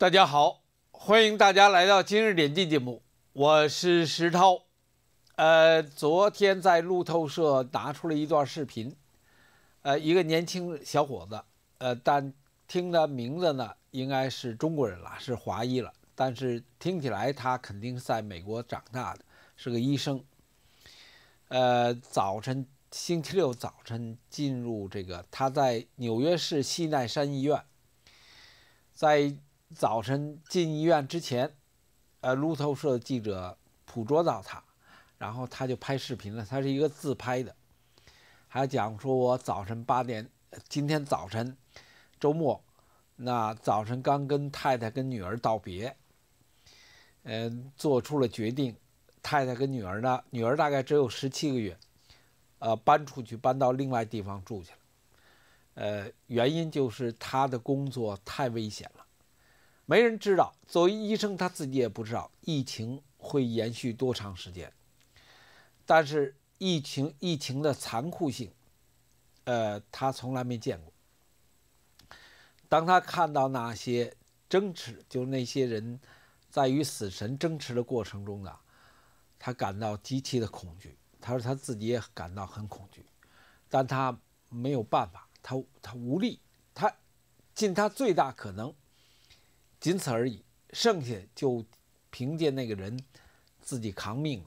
大家好，欢迎大家来到今日点进节目，我是石涛。呃，昨天在路透社拿出了一段视频，呃，一个年轻小伙子，呃，但听的名字呢，应该是中国人了，是华裔了，但是听起来他肯定是在美国长大的，是个医生。呃，早晨，星期六早晨进入这个，他在纽约市西奈山医院，在。早晨进医院之前，呃，路透社记者捕捉到他，然后他就拍视频了。他是一个自拍的，还讲说：“我早晨八点，今天早晨，周末，那早晨刚跟太太跟女儿道别，嗯，做出了决定。太太跟女儿呢，女儿大概只有十七个月，呃，搬出去，搬到另外地方住去了。呃，原因就是他的工作太危险了。”没人知道，作为医生，他自己也不知道疫情会延续多长时间。但是疫情疫情的残酷性，呃，他从来没见过。当他看到那些争执，就是那些人在与死神争执的过程中呢，他感到极其的恐惧。他说他自己也感到很恐惧，但他没有办法，他他无力，他尽他最大可能。仅此而已，剩下就凭借那个人自己扛命了。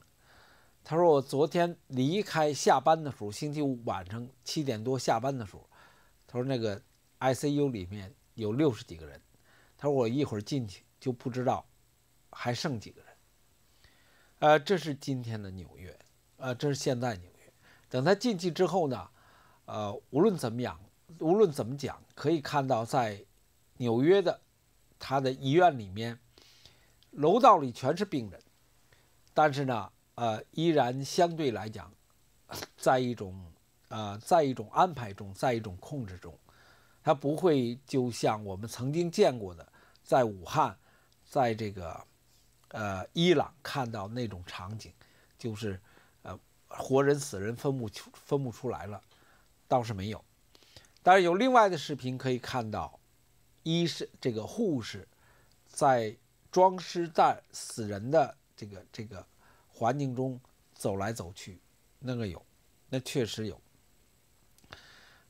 他说：“我昨天离开下班的时候，星期五晚上七点多下班的时候，他说那个 ICU 里面有六十几个人。他说我一会儿进去就不知道还剩几个人。呃，这是今天的纽约，呃，这是现在纽约。等他进去之后呢，呃，无论怎么样，无论怎么讲，可以看到在纽约的。”他的医院里面，楼道里全是病人，但是呢，呃，依然相对来讲，在一种，呃，在一种安排中，在一种控制中，他不会就像我们曾经见过的，在武汉，在这个，呃，伊朗看到那种场景，就是，呃，活人死人分不出，分不出来了，倒是没有，但是有另外的视频可以看到。一是这个护士在装尸袋死人的这个这个环境中走来走去，那个有，那确实有。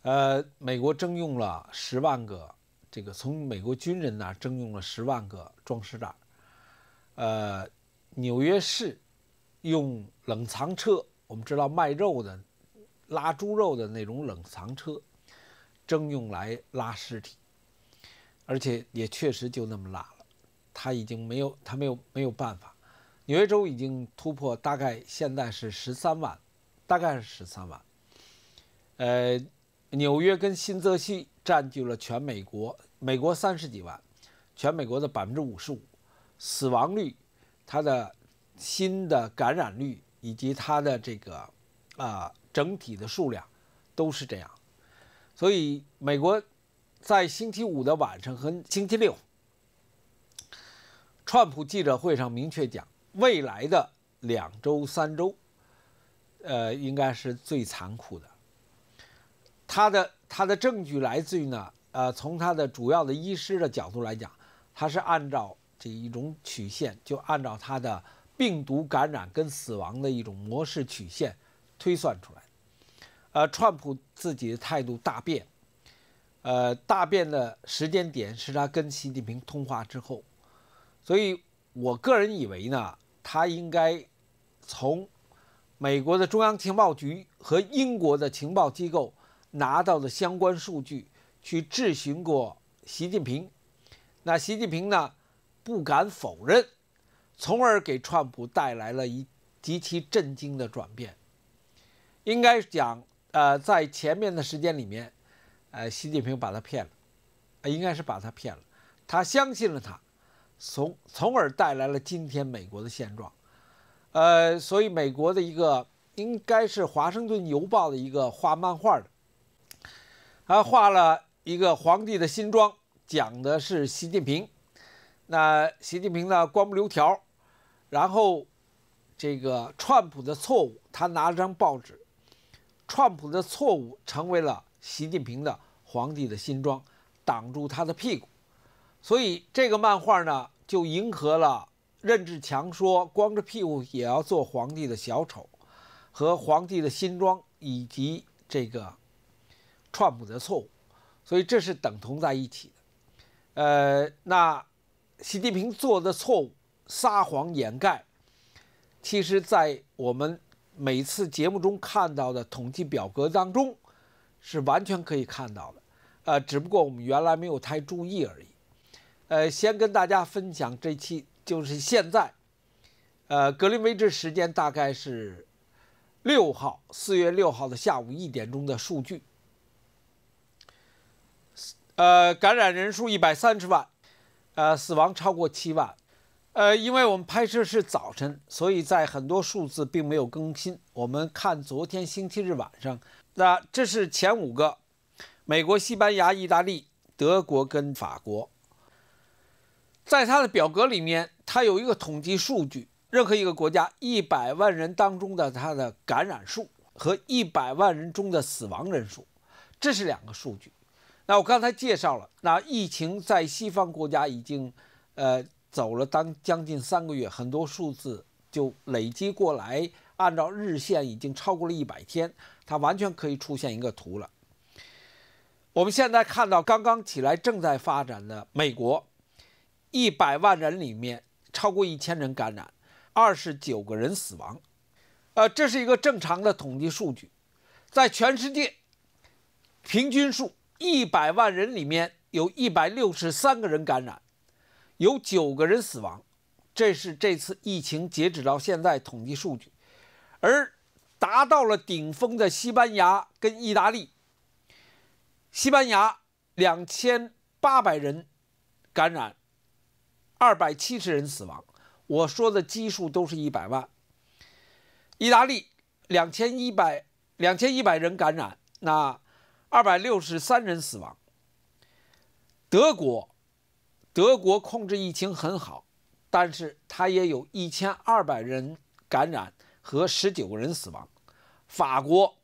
呃，美国征用了十万个这个从美国军人那征用了十万个装尸袋。呃，纽约市用冷藏车，我们知道卖肉的拉猪肉的那种冷藏车，征用来拉尸体。而且也确实就那么拉了，他已经没有，他没有没有办法。纽约州已经突破，大概现在是十三万，大概是十三万。呃，纽约跟新泽西占据了全美国，美国三十几万，全美国的百分之五十五死亡率，它的新的感染率以及它的这个啊整体的数量都是这样，所以美国。在星期五的晚上和星期六，川普记者会上明确讲，未来的两周、三周，呃，应该是最残酷的。他的他的证据来自于呢，呃，从他的主要的医师的角度来讲，他是按照这一种曲线，就按照他的病毒感染跟死亡的一种模式曲线推算出来。呃，川普自己的态度大变。呃，大变的时间点是他跟习近平通话之后，所以我个人以为呢，他应该从美国的中央情报局和英国的情报机构拿到的相关数据去质询过习近平，那习近平呢不敢否认，从而给川普带来了一极其震惊的转变。应该讲，呃，在前面的时间里面。哎，习近平把他骗了，应该是把他骗了，他相信了他，从从而带来了今天美国的现状。呃，所以美国的一个应该是《华盛顿邮报》的一个画漫画的，他画了一个皇帝的新装，讲的是习近平。那习近平呢，光不留条，然后这个川普的错误，他拿了张报纸，川普的错误成为了习近平的。皇帝的新装挡住他的屁股，所以这个漫画呢就迎合了任志强说“光着屁股也要做皇帝”的小丑，和皇帝的新装以及这个川普的错误，所以这是等同在一起的。呃，那习近平做的错误撒谎掩盖，其实在我们每次节目中看到的统计表格当中是完全可以看到的。呃，只不过我们原来没有太注意而已。呃，先跟大家分享这期，就是现在，呃，格林威治时间大概是六号，四月六号的下午一点钟的数据。呃，感染人数一百三十万，呃，死亡超过七万。呃，因为我们拍摄是早晨，所以在很多数字并没有更新。我们看昨天星期日晚上，那这是前五个。美国、西班牙、意大利、德国跟法国，在他的表格里面，他有一个统计数据：任何一个国家一百万人当中的他的感染数和一百万人中的死亡人数，这是两个数据。那我刚才介绍了，那疫情在西方国家已经，呃，走了当将近三个月，很多数字就累积过来，按照日线已经超过了一百天，它完全可以出现一个图了。我们现在看到，刚刚起来正在发展的美国，一百万人里面超过一千人感染，二十九个人死亡，呃，这是一个正常的统计数据。在全世界，平均数一百万人里面有一百六十三个人感染，有九个人死亡。这是这次疫情截止到现在统计数据。而达到了顶峰的西班牙跟意大利。西班牙两千八百人感染，二百七十人死亡。我说的基数都是一百万。意大利两千一百两千一百人感染，那二百六十三人死亡。德国，德国控制疫情很好，但是它也有一千二百人感染和十九个人死亡。法国，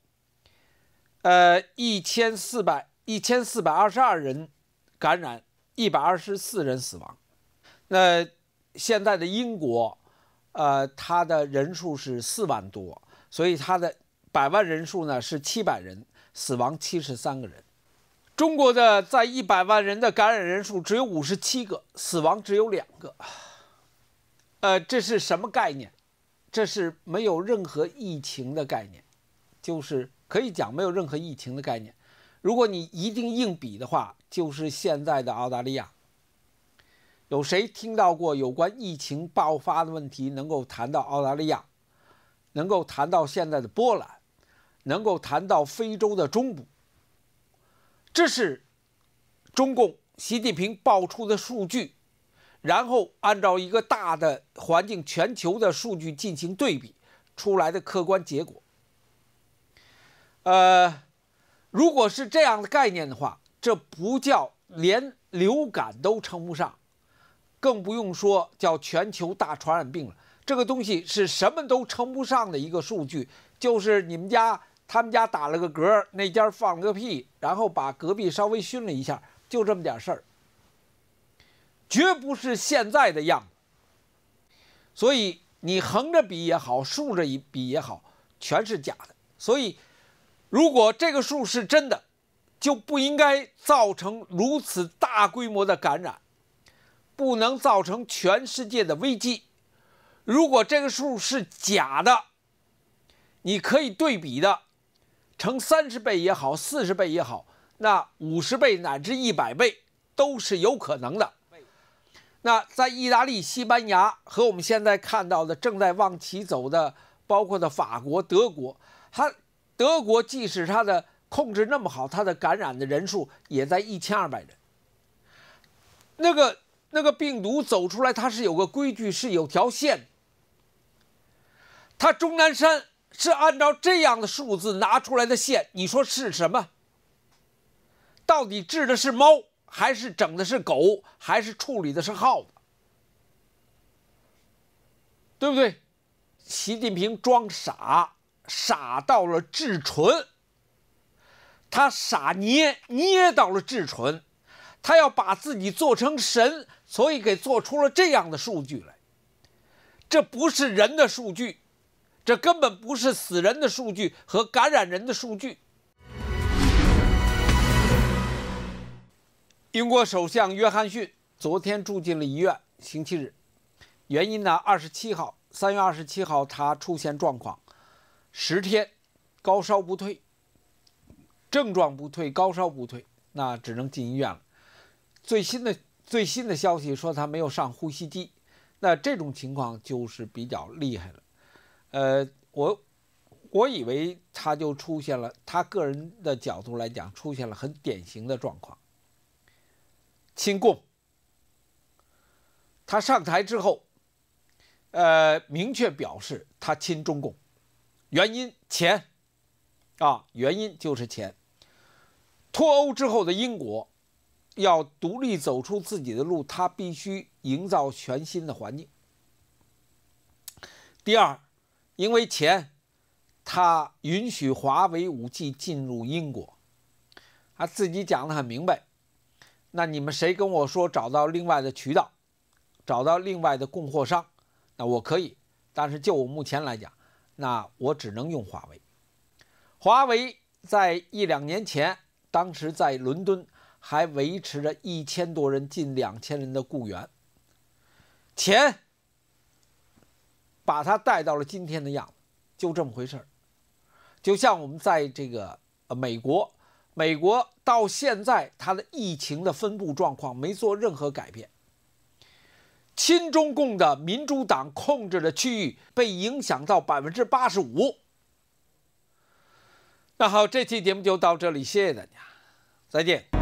呃，一千四百。一千四百二十二人感染，一百二十四人死亡。那现在的英国，呃，它的人数是四万多，所以它的百万人数呢是七百人，死亡七十三个人。中国的在一百万人的感染人数只有五十七个，死亡只有两个。呃，这是什么概念？这是没有任何疫情的概念，就是可以讲没有任何疫情的概念。如果你一定硬比的话，就是现在的澳大利亚。有谁听到过有关疫情爆发的问题？能够谈到澳大利亚，能够谈到现在的波兰，能够谈到非洲的中部？这是中共习近平爆出的数据，然后按照一个大的环境全球的数据进行对比出来的客观结果。呃。如果是这样的概念的话，这不叫连流感都称不上，更不用说叫全球大传染病了。这个东西是什么都称不上的一个数据，就是你们家他们家打了个嗝，那家放了个屁，然后把隔壁稍微熏了一下，就这么点事儿，绝不是现在的样子。所以你横着比也好，竖着一比也好，全是假的。所以。如果这个数是真的，就不应该造成如此大规模的感染，不能造成全世界的危机。如果这个数是假的，你可以对比的，乘三十倍也好，四十倍也好，那五十倍乃至一百倍都是有可能的。那在意大利、西班牙和我们现在看到的正在往起走的，包括的法国、德国，它。德国即使它的控制那么好，它的感染的人数也在一千二百人。那个那个病毒走出来，它是有个规矩，是有条线。他钟南山是按照这样的数字拿出来的线，你说是什么？到底治的是猫，还是整的是狗，还是处理的是耗子？对不对？习近平装傻。傻到了至纯，他傻捏捏到了至纯，他要把自己做成神，所以给做出了这样的数据来。这不是人的数据，这根本不是死人的数据和感染人的数据。英国首相约翰逊昨天住进了医院，星期日，原因呢？二十七号，三月二十七号他出现状况。十天，高烧不退，症状不退，高烧不退，那只能进医院了。最新的最新的消息说他没有上呼吸机，那这种情况就是比较厉害了。呃，我我以为他就出现了，他个人的角度来讲，出现了很典型的状况。亲共，他上台之后，呃，明确表示他亲中共。原因钱啊，原因就是钱。脱欧之后的英国要独立走出自己的路，他必须营造全新的环境。第二，因为钱，他允许华为武器进入英国，他自己讲的很明白。那你们谁跟我说找到另外的渠道，找到另外的供货商？那我可以，但是就我目前来讲。那我只能用华为。华为在一两年前，当时在伦敦还维持着一千多人、近两千人的雇员。钱把他带到了今天的样，子，就这么回事就像我们在这个呃美国，美国到现在它的疫情的分布状况没做任何改变。新中共的民主党控制的区域被影响到百分之八十五。那好，这期节目就到这里，谢谢大家，再见。